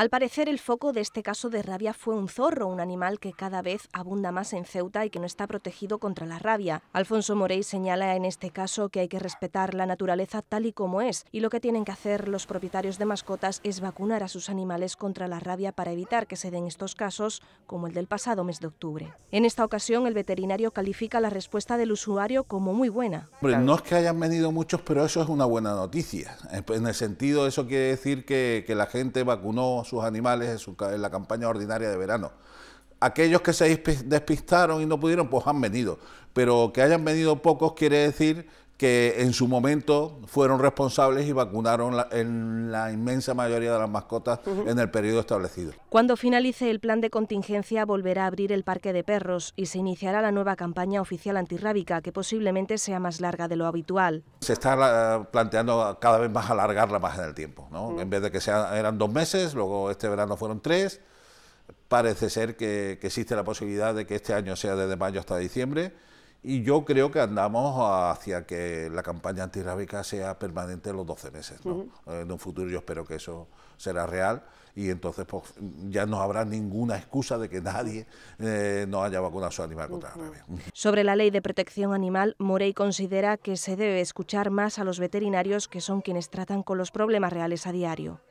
Al parecer, el foco de este caso de rabia fue un zorro, un animal que cada vez abunda más en Ceuta y que no está protegido contra la rabia. Alfonso Morey señala en este caso que hay que respetar la naturaleza tal y como es y lo que tienen que hacer los propietarios de mascotas es vacunar a sus animales contra la rabia para evitar que se den estos casos como el del pasado mes de octubre. En esta ocasión, el veterinario califica la respuesta del usuario como muy buena. no es que hayan venido muchos, pero eso es una buena noticia. En el sentido, eso quiere decir que la gente vacunó sus animales en, la campaña ordinaria de verano. Aquellos que se despistaron y no pudieron, pues han venido. Pero que hayan venido pocos quiere decir que en su momento fueron responsables y vacunaron la, en la inmensa mayoría de las mascotas en el periodo establecido. Cuando finalice el plan de contingencia volverá a abrir el parque de perros y se iniciará la nueva campaña oficial antirrábica que posiblemente sea más larga de lo habitual. Se está eh, planteando cada vez más alargarla más en el tiempo, ¿no? en vez de que eran dos meses, luego este verano fueron tres. Parece ser que, que existe la posibilidad de que este año sea desde mayo hasta diciembre y yo creo que andamos hacia que la campaña antirrábica sea permanente los 12 meses. Eh, en un futuro yo espero que eso será real y entonces pues, ya no habrá ninguna excusa de que nadie eh, no haya vacunado a su animal contra la rabia. Sobre la ley de protección animal, Morey considera que se debe escuchar más a los veterinarios que son quienes tratan con los problemas reales a diario.